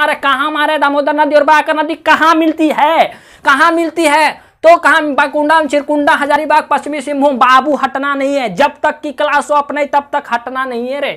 मारे कहाँ मारे दामोदर नदी और बाकर नदी कहाँ मिलती है कहाँ मिलती है तो कहा बाकुंडा चिरकुंडा हजारीबाग पश्चिमी सिंहभूम बाबू हटना नहीं है जब तक की क्लास ऑफ नहीं तब तक हटना नहीं है रे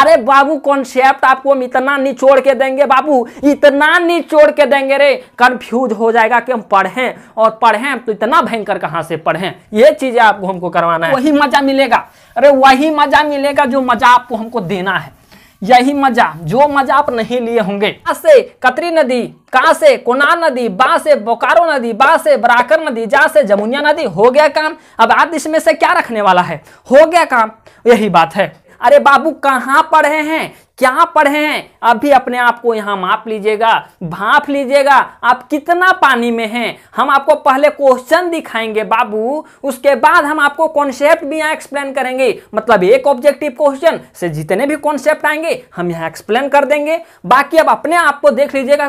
अरे बाबू कॉन्सेप्ट आपको हम इतना निचोड़ के देंगे बाबू इतना निचोड़ के देंगे रे कंफ्यूज हो जाएगा कि हम पढ़ें और पढ़ें तो इतना भयंकर कहाँ से पढ़ें ये चीजें आपको हमको करवाना है वही मजा मिलेगा अरे वही मजा मिलेगा जो मजा आपको हमको देना है यही मजा जो मजा आप नहीं लिए होंगे से कतरी नदी कहा से कोनार नदी बा से बोकारो नदी बा से बराकर नदी जा से जमुनिया नदी हो गया काम अब आप इसमें से क्या रखने वाला है हो गया काम यही बात है अरे बाबू कहां पढ़े हैं क्या पढ़े हैं अभी अपने आप को यहाँ माप लीजिएगा भाप लीजिएगा आप कितना पानी में हैं हम आपको पहले क्वेश्चन दिखाएंगे बाबू उसके बाद हम आपको कॉन्सेप्ट भी यहाँ एक्सप्लेन करेंगे मतलब एक ऑब्जेक्टिव क्वेश्चन से जितने भी कॉन्सेप्ट आएंगे हम यहाँ एक्सप्लेन कर देंगे बाकी अब अपने आप को देख लीजिएगा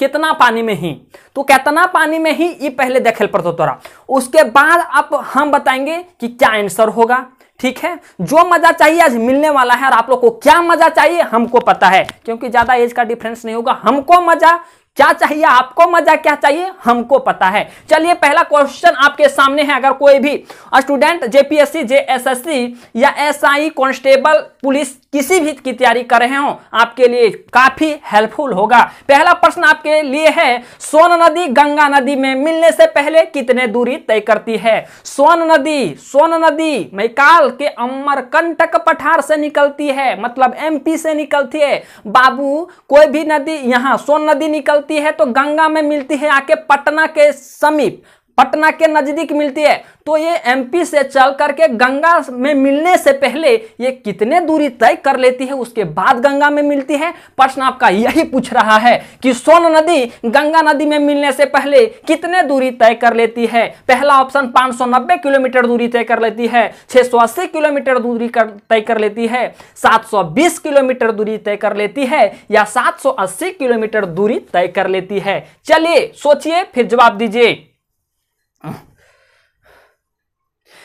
कितना पानी में ही तो कितना पानी में ही ये पहले देखे पड़ता तोरा उसके बाद अब हम बताएंगे कि क्या आंसर होगा ठीक है जो मजा चाहिए आज मिलने वाला है और आप लोग को क्या मजा चाहिए हमको पता है क्योंकि ज्यादा एज का डिफरेंस नहीं होगा हमको मजा क्या चाहिए आपको मजा क्या चाहिए हमको पता है चलिए पहला क्वेश्चन आपके सामने है अगर कोई भी स्टूडेंट जेपीएससी जेएसएससी या एसआई कांस्टेबल पुलिस किसी भी की तैयारी कर रहे हो आपके लिए काफी हेल्पफुल होगा पहला प्रश्न आपके लिए है सोन नदी गंगा नदी में मिलने से पहले कितने दूरी तय करती है सोन नदी सोन नदी मैकाल के अमरकंटक पठार से निकलती है मतलब एमपी से निकलती है बाबू कोई भी नदी यहाँ सोन नदी निकलती मिलती है तो गंगा में मिलती है आके पटना के समीप पटना के नजदीक मिलती है तो ये एमपी से चल करके गंगा में मिलने से पहले ये कितने दूरी तय कर लेती है उसके बाद गंगा में मिलती है प्रश्न आपका यही पूछ रहा है कि सोन नदी गंगा नदी में मिलने से पहले कितने दूरी तय कर लेती है पहला ऑप्शन 590 किलोमीटर दूरी तय कर लेती है 680 किलोमीटर दूरी तय कर लेती है सात किलोमीटर दूरी तय कर लेती है या सात किलोमीटर दूरी तय कर लेती है चलिए सोचिए फिर जवाब दीजिए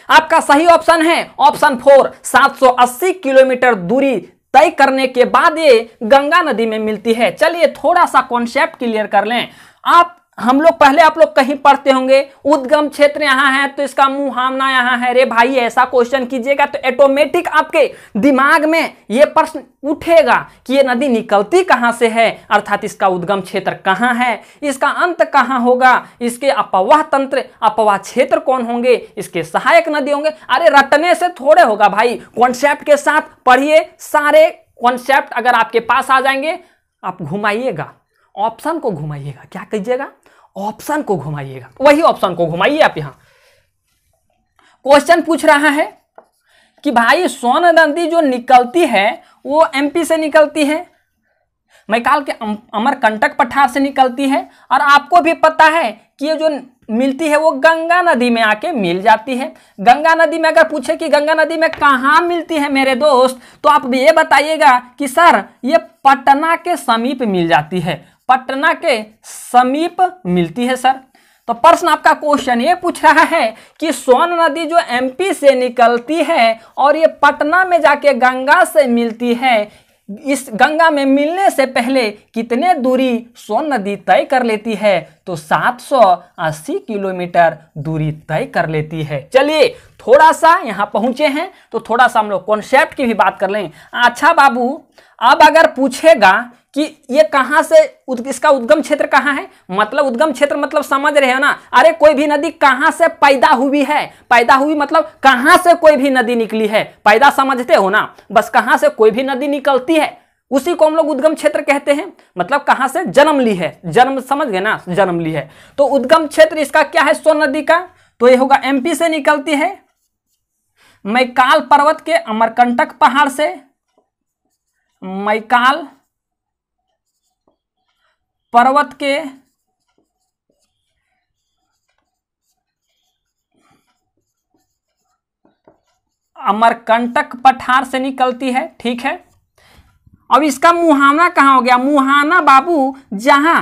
आपका सही ऑप्शन है ऑप्शन फोर 780 किलोमीटर दूरी तय करने के बाद ये गंगा नदी में मिलती है चलिए थोड़ा सा कॉन्सेप्ट क्लियर कर लें आप हम लोग पहले आप लोग कहीं पढ़ते होंगे उद्गम क्षेत्र यहाँ है तो इसका मुहावना यहाँ है रे भाई ऐसा क्वेश्चन कीजिएगा तो ऑटोमेटिक आपके दिमाग में ये प्रश्न उठेगा कि ये नदी निकलती कहाँ से है अर्थात इसका उद्गम क्षेत्र कहाँ है इसका अंत कहाँ होगा इसके अपवाह तंत्र अपवाह क्षेत्र कौन होंगे इसके सहायक नदी होंगे अरे रटने से थोड़े होगा भाई कॉन्सेप्ट के साथ पढ़िए सारे कॉन्सेप्ट अगर आपके पास आ जाएंगे आप घुमाइएगा ऑप्शन को घुमाइएगा क्या कीजिएगा ऑप्शन को घुमाइएगा वही ऑप्शन को घुमाइए आप यहां क्वेश्चन पूछ रहा है कि भाई स्वर्ण नदी जो निकलती है वो एमपी से निकलती है मैकाल के अमरकंटक पठार से निकलती है और आपको भी पता है कि ये जो मिलती है वो गंगा नदी में आके मिल जाती है गंगा नदी में अगर पूछे कि गंगा नदी में कहाँ मिलती है मेरे दोस्त तो आप ये बताइएगा कि सर ये पटना के समीप मिल जाती है पटना के समीप मिलती है सर तो प्रश्न आपका क्वेश्चन ये पूछ रहा है कि सोन नदी जो एमपी से निकलती है और ये पटना में जाके गंगा से मिलती है इस गंगा में मिलने से पहले कितने दूरी सोन नदी तय कर लेती है तो 780 किलोमीटर दूरी तय कर लेती है चलिए थोड़ा सा यहाँ पहुंचे हैं तो थोड़ा सा हम लोग कॉन्सेप्ट की भी बात कर लें अच्छा बाबू अब अगर पूछेगा कि ये कहां से उद, इसका उद्गम क्षेत्र कहां है मतलब उद्गम क्षेत्र मतलब समझ रहे हो ना अरे कोई भी नदी कहां से पैदा हुई है पैदा हुई मतलब कहां से कोई भी नदी निकली है पैदा समझते हो ना बस कहां से कोई भी नदी निकलती है उसी को हम लोग उद्गम क्षेत्र कहते हैं मतलब कहां से जन्म ली है जन्म समझ गए ना जन्म ली है तो उद्गम क्षेत्र इसका क्या है सोन नदी का तो ये होगा एमपी से निकलती है मैकाल पर्वत के अमरकंटक पहाड़ से मैकाल पर्वत के अमरकंटक पठार से निकलती है ठीक है अब इसका मुहाना कहाँ हो गया मुहाना बाबू जहां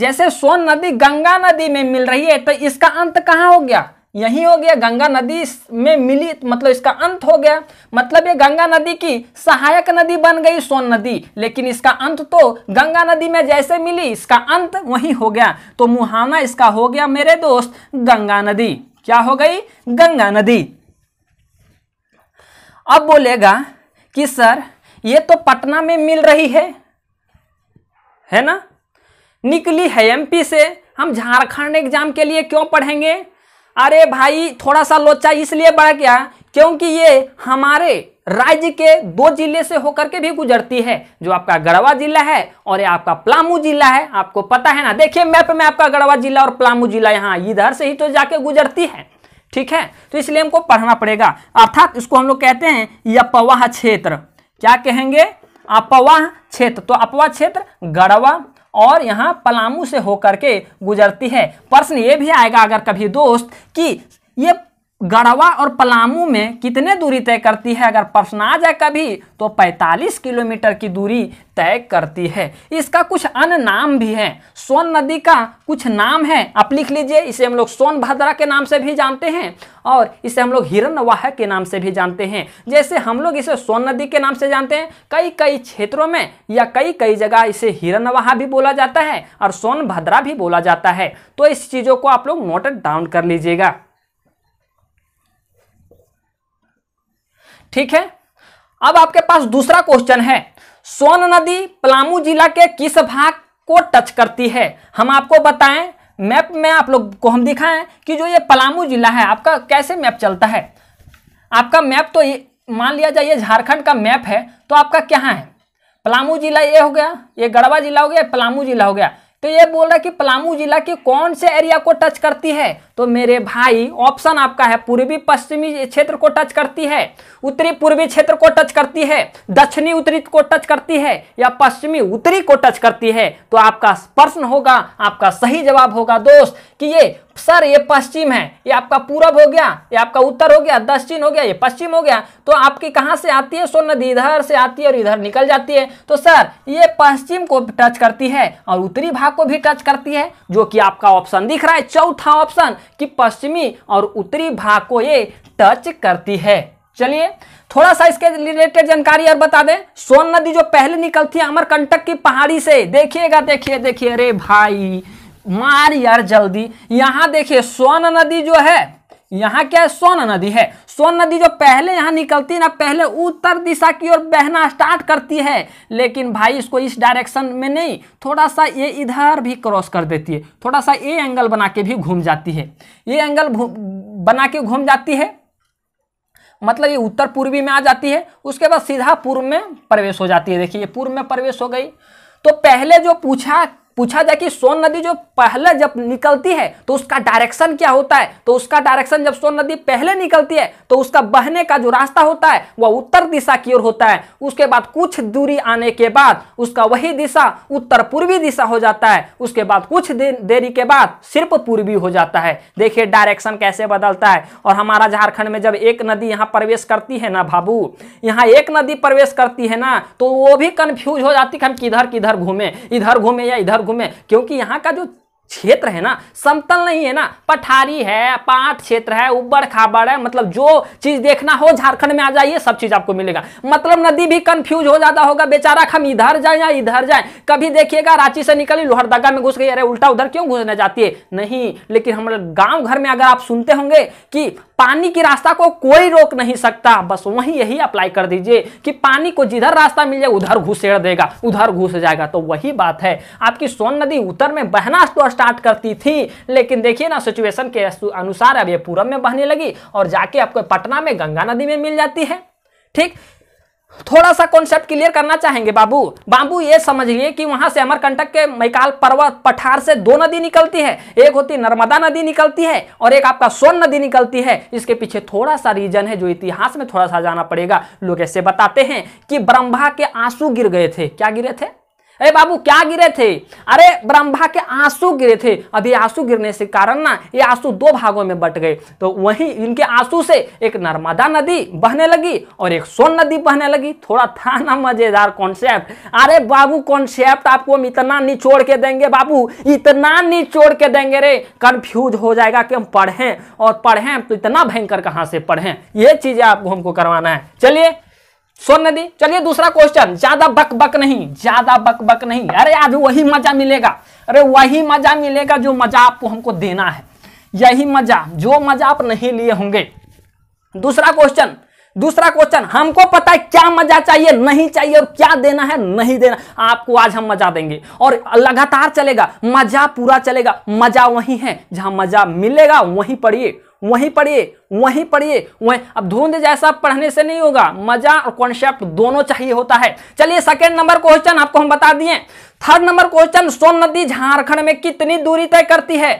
जैसे सोन नदी गंगा नदी में मिल रही है तो इसका अंत कहाँ हो गया यही हो गया गंगा नदी में मिली मतलब इसका अंत हो गया मतलब ये गंगा नदी की सहायक नदी बन गई सोन नदी लेकिन इसका अंत तो गंगा नदी में जैसे मिली इसका अंत वही हो गया तो मुहाना इसका हो गया मेरे दोस्त गंगा नदी क्या हो गई गंगा नदी अब बोलेगा कि सर ये तो पटना में मिल रही है है ना निकली है एमपी से हम झारखंड एग्जाम के लिए क्यों पढ़ेंगे अरे भाई थोड़ा सा लोचा इसलिए बढ़ गया क्योंकि ये हमारे राज्य के दो जिले से होकर के भी गुजरती है जो आपका गढ़वा जिला है और ये आपका प्लामू जिला है आपको पता है ना देखिए मैप में आपका गढ़वा जिला और प्लामू जिला यहाँ इधर से ही तो जाके गुजरती है ठीक है तो इसलिए हमको पढ़ना पड़ेगा अर्थात इसको हम लोग कहते हैं अपवाह क्षेत्र क्या कहेंगे अपवाह क्षेत्र तो अपवाह क्षेत्र गढ़वा और यहाँ पलामू से होकर के गुजरती है प्रश्न ये भी आएगा अगर कभी दोस्त कि ये गढ़वा और पलामू में कितने दूरी तय करती है अगर प्रश्न आ जाए कभी तो 45 किलोमीटर की दूरी तय करती है इसका कुछ अन्य नाम भी है सोन नदी का कुछ नाम है आप लिख लीजिए इसे हम लोग सोन भद्रा के नाम से भी जानते हैं और इसे हम लोग हिरणवाह के नाम से भी जानते हैं जैसे हम लोग इसे सोन नदी के नाम से जानते हैं कई कई क्षेत्रों में या कई कई जगह इसे हिरणवाह भी बोला जाता है और सोन भद्रा भी बोला जाता है तो इस चीज़ों को आप लोग नोट डाउन कर लीजिएगा ठीक है अब आपके पास दूसरा क्वेश्चन है सोन नदी पलामू जिला के किस भाग को टच करती है हम आपको बताएं मैप में आप लोग को हम दिखाएं कि जो ये पलामू जिला है आपका कैसे मैप चलता है आपका मैप तो ये मान लिया जाए ये झारखंड का मैप है तो आपका क्या है पलामू जिला ये हो गया ये गढ़वा जिला हो गया पलामू जिला हो गया तो ये बोल रहा है कि पलामू जिला के कौन से एरिया को टच करती है तो मेरे भाई ऑप्शन आपका है पूर्वी पश्चिमी क्षेत्र को टच करती है उत्तरी पूर्वी क्षेत्र को टच करती है दक्षिणी उत्तरी को टच करती है या पश्चिमी उत्तरी को टच करती है तो आपका प्रश्न होगा आपका सही जवाब होगा दोस्त कि ये सर ये पश्चिम है ये आपका पूरब हो गया ये आपका उत्तर हो गया दक्षिण हो गया ये पश्चिम हो गया तो आपकी कहाँ से आती है सोन नदी इधर से आती है और इधर निकल जाती है तो सर ये पश्चिम को टच करती है और उत्तरी भाग को भी टच करती है जो कि आपका ऑप्शन दिख रहा है चौथा ऑप्शन कि पश्चिमी और उत्तरी भाग को ये टच करती है चलिए थोड़ा सा इसके रिलेटेड जानकारी और बता दें सोन नदी जो पहले निकलती है अमरकंटक की पहाड़ी से देखिएगा देखिए देखिए अरे भाई मार यार जल्दी यहाँ देखिए सोन नदी जो है यहाँ क्या है सोन नदी है सोन नदी जो पहले यहाँ निकलती है ना पहले उत्तर दिशा की ओर बहना स्टार्ट करती है लेकिन भाई इसको इस डायरेक्शन में नहीं थोड़ा सा ये इधर भी क्रॉस कर देती है थोड़ा सा ये एंगल बना के भी घूम जाती है ये एंगल बना के घूम जाती है मतलब ये उत्तर पूर्वी में आ जाती है उसके बाद सीधा पूर्व में प्रवेश हो जाती है देखिए पूर्व में प्रवेश हो गई तो पहले जो पूछा पूछा जाए कि सोन नदी जो पहले जब निकलती है तो उसका डायरेक्शन क्या होता है तो उसका डायरेक्शन जब सोन नदी पहले निकलती है तो उसका बहने का जो रास्ता होता है वह उत्तर दिशा की ओर होता है उसके बाद कुछ दूरी आने के बाद उसका वही दिशा उत्तर पूर्वी दिशा हो जाता है उसके बाद कुछ देरी के बाद सिर्फ पूर्वी हो जाता है देखिए डायरेक्शन कैसे बदलता है और हमारा झारखंड में जब एक नदी यहाँ प्रवेश करती है ना बाबू यहाँ एक नदी प्रवेश करती है ना तो वो भी कन्फ्यूज हो जाती है हम किधर किधर घूमे इधर घूमे या इधर घूमे क्योंकि यहाँ का जो क्षेत्र है ना समतल नहीं है ना पठारी है पाठ क्षेत्र है उबड़ खाबड़ है मतलब जो चीज देखना हो झारखंड में आ जाइए सब चीज आपको मिलेगा मतलब नदी भी कंफ्यूज हो जाता होगा बेचारा हम इधर जाए या इधर जाए कभी देखिएगा रांची से निकली लोहरदगा में घुस गई अरे उल्टा उधर क्यों घुसने जाती है नहीं लेकिन हमारे गाँव घर में अगर आप सुनते होंगे कि पानी की रास्ता को कोई रोक नहीं सकता बस वही यही अप्लाई कर दीजिए कि पानी को जिधर रास्ता मिल जाए उधर घुसेड़ देगा उधर घुस जाएगा तो वही बात है आपकी सोन नदी उत्तर में बहना तो स्टार्ट करती थी लेकिन देखिए ना सिचुएशन के अनुसार अब ये पूरब में बहने लगी और जाके आपको पटना में गंगा नदी में मिल जाती है ठीक थोड़ा सा कॉन्सेप्ट क्लियर करना चाहेंगे बाबू बाबू ये समझिए कि वहां से अमरकंटक के मैकाल पर्वत पठार से दो नदी निकलती है एक होती नर्मदा नदी निकलती है और एक आपका सोन नदी निकलती है इसके पीछे थोड़ा सा रीजन है जो इतिहास में थोड़ा सा जाना पड़ेगा लोग ऐसे बताते हैं कि ब्रह्मा के आंसू गिर गए थे क्या गिरे थे अरे बाबू क्या गिरे थे अरे ब्रह्मा के आंसू गिरे थे अभी आंसू गिरने से कारण ना ये आंसू दो भागों में बट गए तो वहीं इनके आंसू से एक नर्मदा नदी बहने लगी और एक सोन नदी बहने लगी थोड़ा था ना मजेदार कॉन्सेप्ट अरे बाबू कॉन्सेप्ट आपको हम इतना निचोड़ के देंगे बाबू इतना निचोड़ के देंगे रे कन्फ्यूज हो जाएगा कि हम पढ़ें और पढ़ें तो इतना भयंकर कहाँ से पढ़ें ये चीजें आपको हमको करवाना है चलिए सोन नदी चलिए दूसरा क्वेश्चन ज्यादा बक बक नहीं ज्यादा बक बक नहीं अरे आज वही मजा मिलेगा अरे वही मजा मिलेगा जो मजा आपको हमको देना है यही मजा जो मजा आप नहीं लिए होंगे दूसरा क्वेश्चन दूसरा क्वेश्चन हमको पता है क्या मजा चाहिए नहीं चाहिए और क्या देना है नहीं देना आपको आज हम मजा देंगे और लगातार चलेगा मजा पूरा चलेगा मजा वही है जहां मजा मिलेगा वहीं पढ़िए वहीं पढ़िए वहीं पढ़िए वहीं अब धुंध जैसा पढ़ने से नहीं होगा मजा और कॉन्सेप्ट दोनों चाहिए होता है चलिए सेकेंड नंबर क्वेश्चन आपको हम बता दिए थर्ड नंबर क्वेश्चन सोन नदी झारखंड में कितनी दूरी तय करती है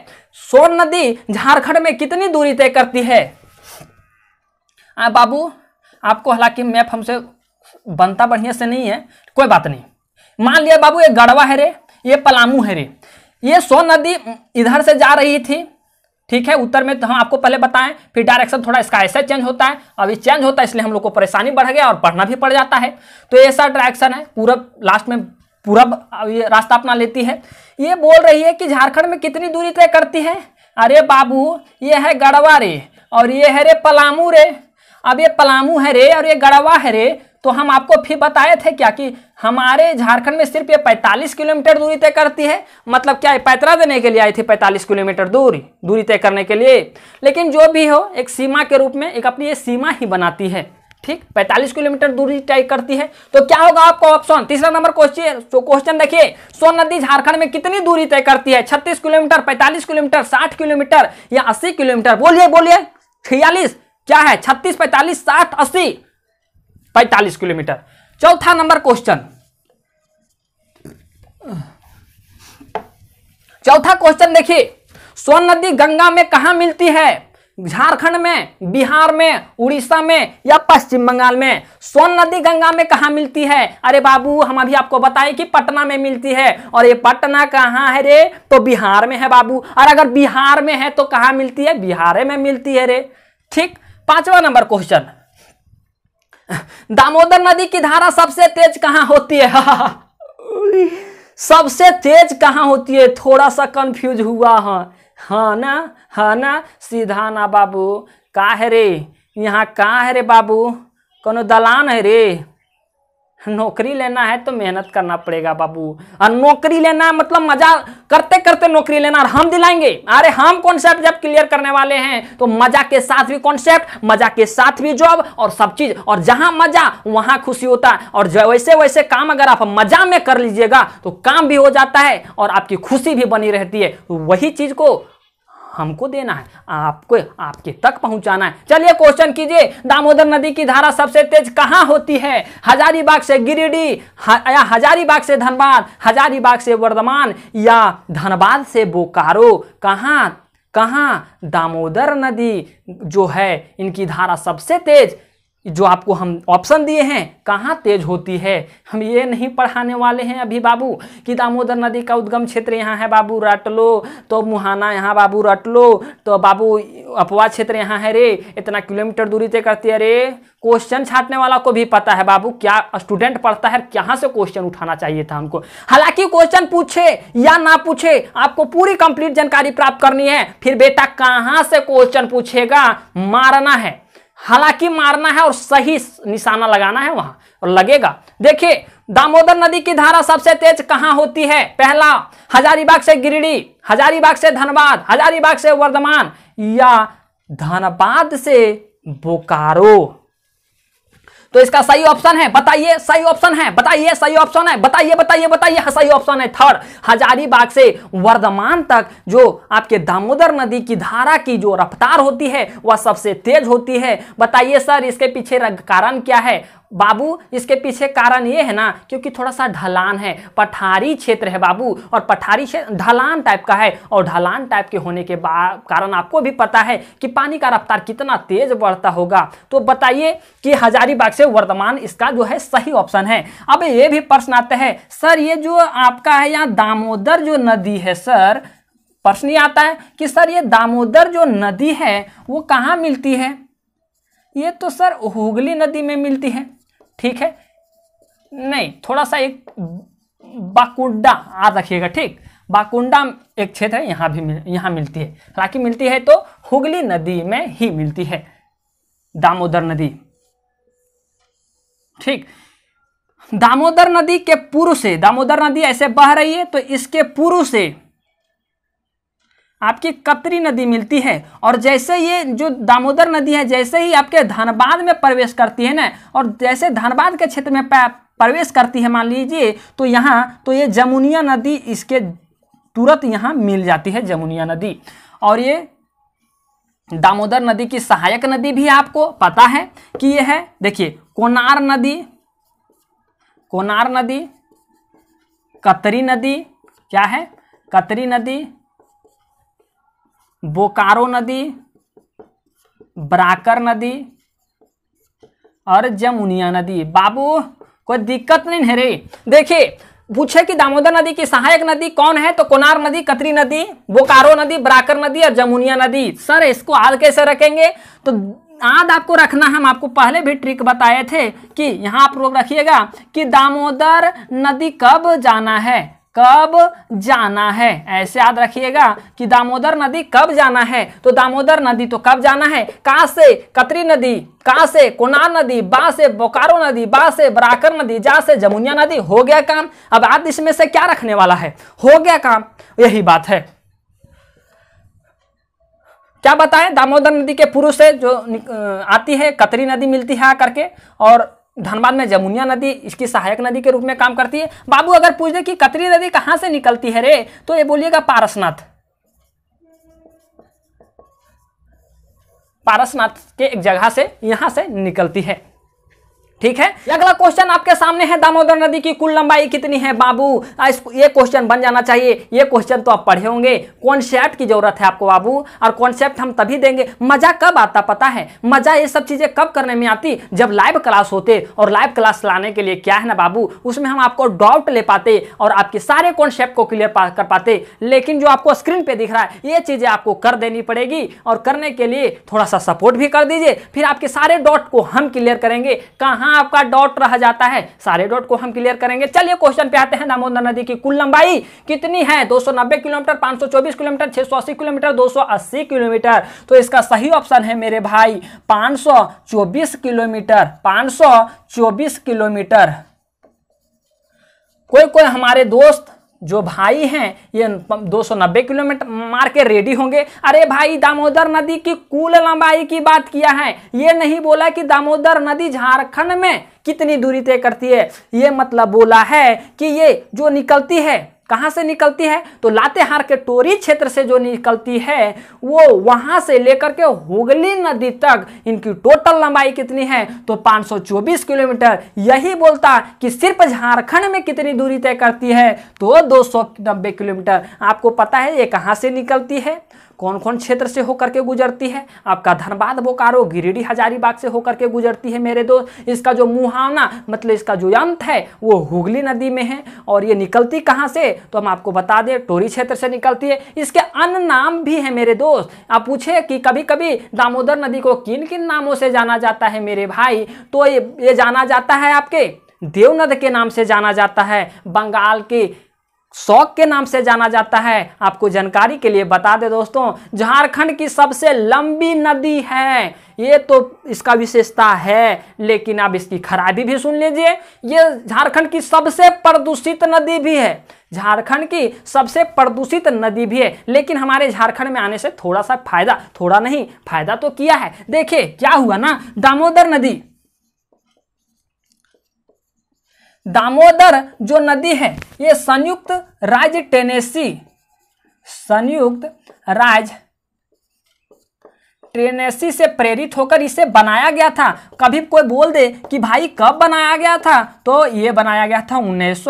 सोन नदी झारखंड में कितनी दूरी तय करती है बाबू आपको हालांकि मैप हमसे बनता बढ़िया से नहीं है कोई बात नहीं मान लिया बाबू ये गढ़वा है रे ये पलामू है रे ये सोन नदी इधर से जा रही थी ठीक है उत्तर में तो हम आपको पहले बताएं फिर डायरेक्शन थोड़ा इसका ऐसा चेंज होता है अभी चेंज होता है इसलिए हम लोग को परेशानी बढ़ गया और पढ़ना भी पड़ जाता है तो ऐसा डायरेक्शन है पूरब लास्ट में पूरब रास्ता अपना लेती है ये बोल रही है कि झारखंड में कितनी दूरी तय करती है अरे बाबू ये है गड़वा रे और ये है रे पलामू रे अब ये पलामू है रे और ये गड़वा है रे तो हम आपको फिर बताए थे क्या कि हमारे झारखंड में सिर्फ ये 45 किलोमीटर दूरी तय करती है मतलब क्या है पैतरा देने के लिए आई थी 45 किलोमीटर दूरी दूरी तय करने के लिए लेकिन जो भी हो एक सीमा के रूप में एक अपनी ये सीमा ही बनाती है ठीक 45 किलोमीटर दूरी तय करती है तो क्या होगा आपको ऑप्शन तीसरा नंबर क्वेश्चन क्वेश्चन तो देखिए सोन नदी झारखंड में कितनी दूरी तय करती है छत्तीस किलोमीटर पैंतालीस किलोमीटर साठ किलोमीटर या अस्सी किलोमीटर बोलिए बोलिए छियालीस क्या है छत्तीस पैंतालीस साठ अस्सी पैंतालीस किलोमीटर चौथा नंबर क्वेश्चन चौथा क्वेश्चन देखिए सोन नदी गंगा में कहा मिलती है झारखंड में बिहार में उड़ीसा में या पश्चिम बंगाल में सोन नदी गंगा में कहा मिलती है अरे बाबू हम अभी आपको बताए कि पटना में मिलती है और ये पटना कहाँ है रे तो बिहार में है बाबू और अगर बिहार में है तो कहाँ मिलती है बिहार में मिलती है रे ठीक पांचवा नंबर क्वेश्चन दामोदर नदी की धारा सबसे तेज कहाँ होती है सबसे तेज कहाँ होती है थोड़ा सा कंफ्यूज हुआ हाँ हा ना हा ना सीधा ना बाबू का है रे यहाँ का है रे बाबू कोनो दलान है रे नौकरी लेना है तो मेहनत करना पड़ेगा बाबू और नौकरी लेना मतलब मजा करते करते नौकरी लेना और हम दिलाएंगे अरे हम कॉन्सेप्ट जब क्लियर करने वाले हैं तो मजा के साथ भी कॉन्सेप्ट मजा के साथ भी जॉब और सब चीज और जहां मजा वहां खुशी होता है और वैसे वैसे काम अगर आप मजा में कर लीजिएगा तो काम भी हो जाता है और आपकी खुशी भी बनी रहती है तो वही चीज को हमको देना है आपको आपके तक पहुंचाना है चलिए क्वेश्चन कीजिए दामोदर नदी की धारा सबसे तेज कहाँ होती है हजारीबाग से गिरिडीह या हजारीबाग से धनबाद हजारीबाग से वर्धमान या धनबाद से बोकारो कहाँ कहाँ दामोदर नदी जो है इनकी धारा सबसे तेज जो आपको हम ऑप्शन दिए हैं कहाँ तेज होती है हम ये नहीं पढ़ाने वाले हैं अभी बाबू कि दामोदर नदी का उद्गम क्षेत्र यहाँ है बाबू रट लो तो मुहाना यहाँ बाबू रट लो तो बाबू अपवाद क्षेत्र यहाँ है रे इतना किलोमीटर दूरी तय करती है रे क्वेश्चन छाटने वाला को भी पता है बाबू क्या स्टूडेंट पढ़ता है कहाँ से क्वेश्चन उठाना चाहिए था हमको हालांकि क्वेश्चन पूछे या ना पूछे आपको पूरी कंप्लीट जानकारी प्राप्त करनी है फिर बेटा कहाँ से क्वेश्चन पूछेगा मारना है हालांकि मारना है और सही निशाना लगाना है वहां और लगेगा देखिए दामोदर नदी की धारा सबसे तेज कहां होती है पहला हजारीबाग से गिरिडीह हजारीबाग से धनबाद हजारीबाग से वर्धमान या धनबाद से बोकारो तो इसका सही ऑप्शन है बताइए सही ऑप्शन है बताइए सही ऑप्शन है बताइए बताइए बताइए हाँ, सही ऑप्शन है थर्ड हजारीबाग से वर्धमान तक जो आपके दामोदर नदी की धारा की जो रफ्तार होती है वह सबसे तेज होती है बताइए सर इसके पीछे कारण क्या है बाबू इसके पीछे कारण ये है ना क्योंकि थोड़ा सा ढलान है पठारी क्षेत्र है बाबू और पठारी क्षेत्र ढलान टाइप का है और ढलान टाइप के होने के कारण आपको भी पता है कि पानी का रफ्तार कितना तेज बढ़ता होगा तो बताइए कि हजारीबाग से वर्तमान इसका जो है सही ऑप्शन है अब ये भी प्रश्न आते हैं सर ये जो आपका है यहाँ दामोदर जो नदी है सर प्रश्न ये आता है कि सर ये दामोदर जो नदी है वो कहाँ मिलती है ये तो सर हुगली नदी में मिलती है ठीक है नहीं थोड़ा सा एक बाकुंडा आ रखिएगा ठीक बाकुंडा एक क्षेत्र है यहाँ भी मिल, यहाँ मिलती है हालांकि मिलती है तो हुगली नदी में ही मिलती है दामोदर नदी ठीक दामोदर नदी के पूर्व से दामोदर नदी ऐसे बह रही है तो इसके पूर्व से आपकी कतरी नदी मिलती है और जैसे ये जो दामोदर नदी है जैसे ही आपके धनबाद में प्रवेश करती है ना और जैसे धनबाद के क्षेत्र में प्रवेश करती है मान लीजिए तो यहाँ तो ये जमुनिया नदी इसके तुरंत यहाँ मिल जाती है जमुनिया नदी और ये दामोदर नदी की सहायक नदी भी आपको पता है कि ये है देखिए कोनार नदी कोनार नदी कतरी नदी क्या है कतरी नदी बोकारो नदी बराकर नदी और जमुनिया नदी बाबू कोई दिक्कत नहीं है रे देखिए पूछे कि दामोदर नदी की सहायक नदी कौन है तो कोनार नदी कतरी नदी बोकारो नदी ब्राकर नदी और जमुनिया नदी सर इसको आल कैसे रखेंगे तो आद आपको रखना हम आपको पहले भी ट्रिक बताए थे कि यहां आप लोग रखिएगा कि दामोदर नदी कब जाना है कब जाना है ऐसे याद रखिएगा कि दामोदर नदी कब जाना है तो दामोदर नदी तो कब जाना है कहां से कतरी नदी कहां से कोनार नदी बा से बोकारो नदी बा से बराकर नदी जा से जमुनिया नदी हो गया काम अब आज इसमें से क्या रखने वाला है हो गया काम यही बात है क्या बताएं दामोदर नदी के पुरुष से जो आती है कतरी नदी मिलती है आकर के और धनबाद में जमुनिया नदी इसकी सहायक नदी के रूप में काम करती है बाबू अगर पूछ दे कि कतरी नदी कहाँ से निकलती है रे तो ये बोलिएगा पारसनाथ पारसनाथ के एक जगह से यहां से निकलती है ठीक है अगला क्वेश्चन आपके सामने है दामोदर नदी की कुल लंबाई कितनी है बाबू ये क्वेश्चन बन जाना चाहिए ये क्वेश्चन तो आप पढ़े होंगे कॉन्सेप्ट की जरूरत है आपको बाबू और कॉन्सेप्ट हम तभी देंगे मजा कब आता पता है मजा ये सब चीजें कब करने में आती जब लाइव क्लास होते और लाइव क्लास लाने के लिए क्या है ना बाबू उसमें हम आपको डाउट ले पाते और आपके सारे कॉन्सेप्ट को क्लियर कर पाते लेकिन जो आपको स्क्रीन पे दिख रहा है ये चीजें आपको कर देनी पड़ेगी और करने के लिए थोड़ा सा सपोर्ट भी कर दीजिए फिर आपके सारे डॉट को हम क्लियर करेंगे कहाँ यहाँ आपका डॉट रह जाता है सारे डॉट को हम क्लियर करेंगे चलिए क्वेश्चन पे आते हैं दामोदर नदी की कुल लंबाई कितनी है 290 किलोमीटर 524 किलोमीटर 680 किलोमीटर 280 किलोमीटर तो इसका सही ऑप्शन है मेरे भाई 524 किलोमीटर 524 किलोमीटर कोई कोई हमारे दोस्त जो भाई हैं ये 290 किलोमीटर मार के रेडी होंगे अरे भाई दामोदर नदी की कुल लंबाई की बात किया है ये नहीं बोला कि दामोदर नदी झारखंड में कितनी दूरी तय करती है ये मतलब बोला है कि ये जो निकलती है कहां से निकलती है तो लातेहार के टोरी क्षेत्र से जो निकलती है वो वहां से लेकर के हुगली नदी तक इनकी टोटल लंबाई कितनी है तो 524 किलोमीटर यही बोलता कि सिर्फ झारखंड में कितनी दूरी तय करती है तो दो किलोमीटर आपको पता है ये कहां से निकलती है कौन कौन क्षेत्र से होकर के गुजरती है आपका धनबाद बोकारो गिरिडीह हजारीबाग से होकर के गुजरती है मेरे दोस्त इसका जो मुहावना मतलब इसका जो अंत है वो हुगली नदी में है और ये निकलती कहाँ से तो हम आपको बता दें टोरी क्षेत्र से निकलती है इसके अन्य नाम भी हैं मेरे दोस्त आप पूछे कि कभी कभी दामोदर नदी को किन किन नामों से जाना जाता है मेरे भाई तो ये, ये जाना जाता है आपके देवनद के नाम से जाना जाता है बंगाल की शौक के नाम से जाना जाता है आपको जानकारी के लिए बता दे दोस्तों झारखंड की सबसे लंबी नदी है ये तो इसका विशेषता है लेकिन आप इसकी खराबी भी सुन लीजिए ये झारखंड की सबसे प्रदूषित नदी भी है झारखंड की सबसे प्रदूषित नदी भी है लेकिन हमारे झारखंड में आने से थोड़ा सा फायदा थोड़ा नहीं फायदा तो किया है देखिए क्या हुआ ना दामोदर नदी दामोदर जो नदी है ये संयुक्त राज्य टेनेसी संयुक्त राज्य टेनेसी से प्रेरित होकर इसे बनाया गया था कभी कोई बोल दे कि भाई कब बनाया गया था तो ये बनाया गया था उन्नीस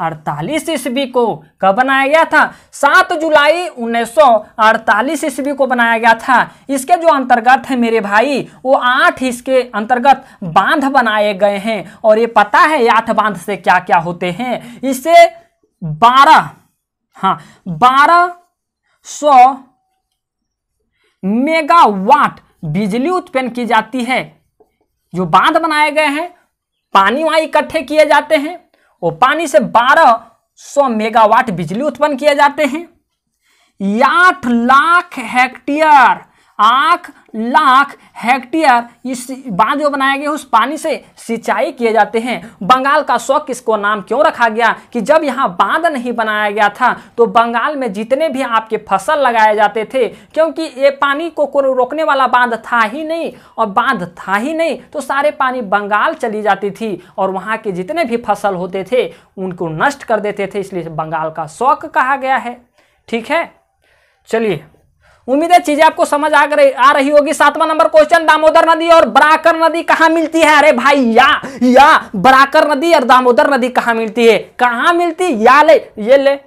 1948 ईस्वी को कब बनाया गया था 7 जुलाई 1948 ईस्वी को बनाया गया था इसके जो अंतर्गत है मेरे भाई वो आठ इसके अंतर्गत बांध बनाए गए हैं और ये पता है आठ बांध से क्या क्या होते हैं इसे 12 हाँ बारह सौ मेगावाट बिजली उत्पन्न की जाती है जो बांध बनाए गए हैं पानी वहां इकट्ठे किए जाते हैं वो पानी से 1200 मेगावाट बिजली उत्पन्न किए जाते हैं आठ लाख हेक्टेयर आख लाख हेक्टेयर इस बांध जो बनाया गया उस पानी से सिंचाई किए जाते हैं बंगाल का शौक इसको नाम क्यों रखा गया कि जब यहाँ बांध नहीं बनाया गया था तो बंगाल में जितने भी आपके फसल लगाए जाते थे क्योंकि ये पानी को रोकने वाला बांध था ही नहीं और बांध था ही नहीं तो सारे पानी बंगाल चली जाती थी और वहाँ के जितने भी फसल होते थे उनको नष्ट कर देते थे इसलिए बंगाल का शौक कहा गया है ठीक है चलिए उम्मीद है चीजें आपको समझ आ रही आ रही होगी सातवां नंबर क्वेश्चन दामोदर नदी और बराकर नदी कहाँ मिलती है अरे भाई या या बराकर नदी और दामोदर नदी कहाँ मिलती है कहाँ मिलती या ले ये ले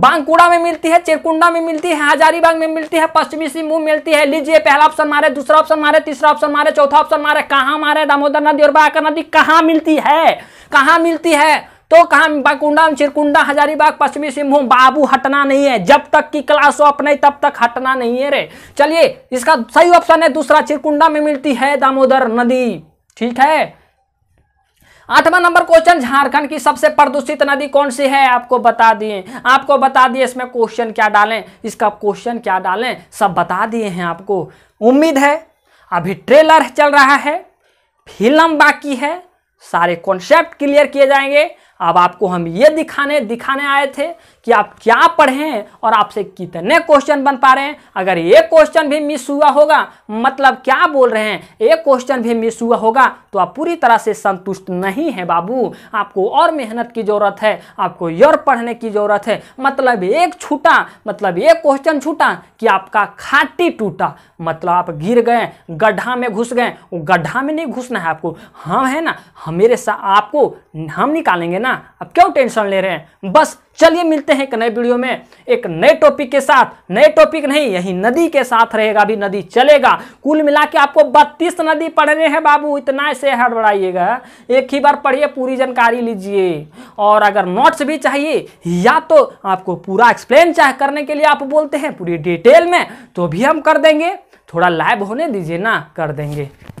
बांकुड़ा में मिलती है चिरकुंडा में मिलती है हजारीबाग में मिलती है पश्चिमी सिंहभूम मिलती है लीजिए पहला ऑप्शन मारे दूसरा ऑप्शन मारे तीसरा ऑप्शन मारे चौथा ऑप्शन मारे कहाँ मारे दामोदर नदी और बराकर नदी कहाँ मिलती है कहाँ मिलती है तो कहा बाकुंडा चिरकुंडा हजारीबाग पश्चिमी सिंहभूम बाबू हटना नहीं है जब तक की क्लास ऑफ नहीं तब तक हटना नहीं है रे चलिए इसका सही ऑप्शन है दूसरा चिरकुंडा में मिलती है दामोदर नदी ठीक है आठवां नंबर क्वेश्चन झारखंड की सबसे प्रदूषित नदी कौन सी है आपको बता दिए आपको बता दिए इसमें क्वेश्चन क्या डालें इसका क्वेश्चन क्या डालें सब बता दिए हैं आपको उम्मीद है अभी ट्रेलर चल रहा है फिल्म बाकी है सारे कॉन्सेप्ट क्लियर किए जाएंगे अब आपको हम ये दिखाने दिखाने आए थे कि आप क्या पढ़ें और आपसे कितने क्वेश्चन बन पा रहे हैं अगर एक क्वेश्चन भी मिस हुआ होगा मतलब क्या बोल रहे हैं एक क्वेश्चन भी मिस हुआ होगा तो आप पूरी तरह से संतुष्ट नहीं हैं बाबू आपको और मेहनत की ज़रूरत है आपको और पढ़ने की ज़रूरत है मतलब एक छूटा मतलब एक क्वेश्चन छूटा कि आपका खाटी टूटा मतलब आप गिर गए गड्ढा में घुस गए गड्ढा में नहीं घुसना है आपको हम हाँ, है ना हमेरे साथ आपको हम निकालेंगे ना ना अब क्यों टेंशन ले रहे हैं बस चलिए मिलते हैं एक नए वीडियो में एक नए टॉपिक के साथ नए टॉपिक नहीं यही नदी के साथ रहेगा अभी नदी चलेगा कुल मिला के आपको बत्तीस नदी पढ़ने हैं बाबू इतना से हड़बड़ाइएगा एक ही बार पढ़िए पूरी जानकारी लीजिए और अगर नोट्स भी चाहिए या तो आपको पूरा एक्सप्लेन चाहे करने के लिए आप बोलते हैं पूरी डिटेल में तो भी हम कर देंगे थोड़ा लाइव होने दीजिए ना कर देंगे